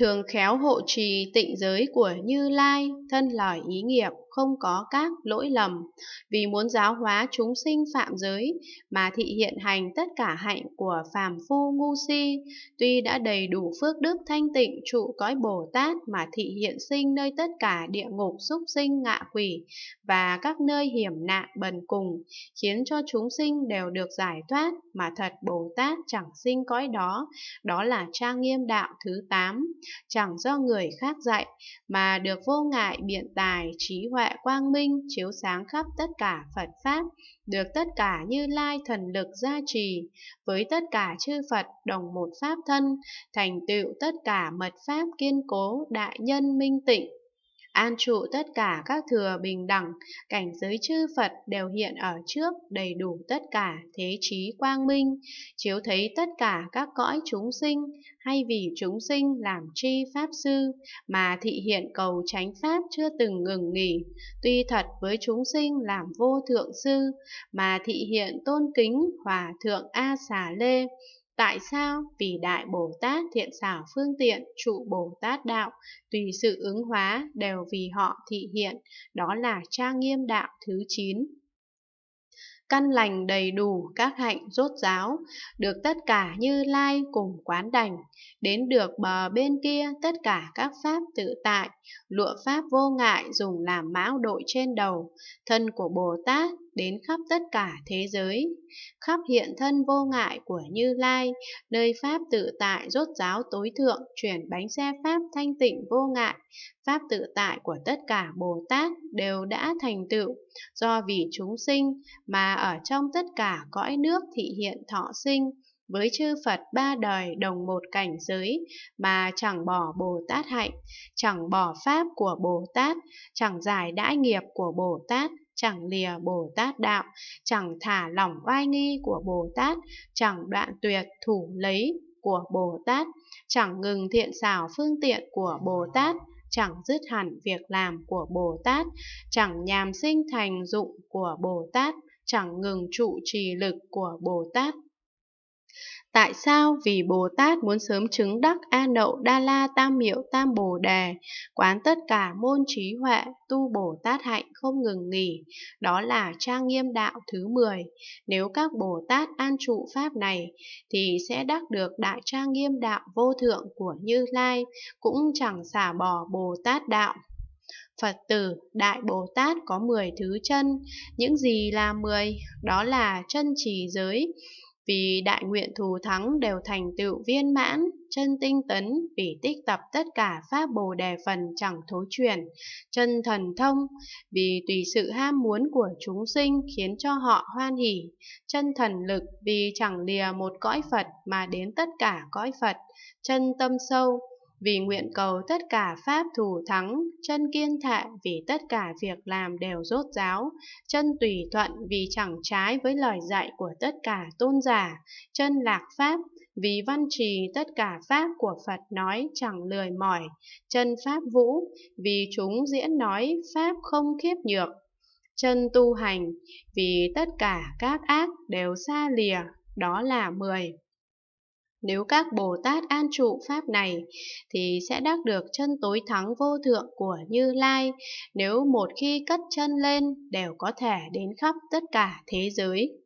thường khéo hộ trì tịnh giới của Như Lai, thân lòi ý nghiệp, không có các lỗi lầm, vì muốn giáo hóa chúng sinh phạm giới mà thị hiện hành tất cả hạnh của phàm phu ngu si, tuy đã đầy đủ phước đức thanh tịnh trụ cõi Bồ Tát mà thị hiện sinh nơi tất cả địa ngục súc sinh ngạ quỷ và các nơi hiểm nạn bần cùng, khiến cho chúng sinh đều được giải thoát mà thật Bồ Tát chẳng sinh cõi đó, đó là trang nghiêm đạo thứ 8 chẳng do người khác dạy, mà được vô ngại biện tài, trí huệ quang minh, chiếu sáng khắp tất cả Phật Pháp, được tất cả như lai thần lực gia trì, với tất cả chư Phật đồng một Pháp thân, thành tựu tất cả mật Pháp kiên cố, đại nhân minh tịnh an trụ tất cả các thừa bình đẳng, cảnh giới chư Phật đều hiện ở trước đầy đủ tất cả thế trí quang minh, chiếu thấy tất cả các cõi chúng sinh, hay vì chúng sinh làm tri pháp sư mà thị hiện cầu tránh pháp chưa từng ngừng nghỉ, tuy thật với chúng sinh làm vô thượng sư mà thị hiện tôn kính hòa thượng A Xà Lê, Tại sao? Vì Đại Bồ Tát thiện xảo phương tiện, trụ Bồ Tát đạo, tùy sự ứng hóa, đều vì họ thị hiện, đó là trang nghiêm đạo thứ 9 căn lành đầy đủ các hạnh rốt ráo, được tất cả như lai cùng quán đảnh, đến được bờ bên kia tất cả các pháp tự tại, lụa pháp vô ngại dùng làm mão đội trên đầu, thân của Bồ Tát đến khắp tất cả thế giới, khắp hiện thân vô ngại của Như Lai, nơi Pháp tự tại rốt giáo tối thượng chuyển bánh xe Pháp thanh tịnh vô ngại, Pháp tự tại của tất cả Bồ Tát đều đã thành tựu, do vì chúng sinh mà ở trong tất cả cõi nước thị hiện thọ sinh, với chư Phật ba đời đồng một cảnh giới mà chẳng bỏ Bồ Tát hạnh, chẳng bỏ pháp của Bồ Tát, chẳng giải đãi nghiệp của Bồ Tát, chẳng lìa Bồ Tát đạo, chẳng thả lỏng oai nghi của Bồ Tát, chẳng đoạn tuyệt thủ lấy của Bồ Tát, chẳng ngừng thiện xảo phương tiện của Bồ Tát, chẳng dứt hẳn việc làm của Bồ Tát, chẳng nhàm sinh thành dụng của Bồ Tát, chẳng ngừng trụ trì lực của Bồ Tát. Tại sao? Vì Bồ Tát muốn sớm chứng đắc A Nậu Đa La Tam Miệu Tam Bồ Đề, quán tất cả môn trí huệ, tu Bồ Tát hạnh không ngừng nghỉ. Đó là trang nghiêm đạo thứ 10. Nếu các Bồ Tát an trụ pháp này, thì sẽ đắc được đại trang nghiêm đạo vô thượng của Như Lai, cũng chẳng xả bỏ Bồ Tát đạo. Phật tử, Đại Bồ Tát có 10 thứ chân. Những gì là 10? Đó là chân trì giới, vì đại nguyện thù thắng đều thành tựu viên mãn, chân tinh tấn vì tích tập tất cả pháp bồ đề phần chẳng thối chuyển, chân thần thông vì tùy sự ham muốn của chúng sinh khiến cho họ hoan hỉ, chân thần lực vì chẳng lìa một cõi Phật mà đến tất cả cõi Phật, chân tâm sâu vì nguyện cầu tất cả pháp thù thắng, chân kiên thệ vì tất cả việc làm đều rốt ráo, chân tùy thuận vì chẳng trái với lời dạy của tất cả tôn giả, chân lạc pháp vì văn trì tất cả pháp của Phật nói chẳng lười mỏi, chân pháp vũ vì chúng diễn nói pháp không khiếp nhược. Chân tu hành, vì tất cả các ác đều xa lìa, đó là mười nếu các Bồ Tát an trụ Pháp này, thì sẽ đắc được chân tối thắng vô thượng của Như Lai, nếu một khi cất chân lên đều có thể đến khắp tất cả thế giới.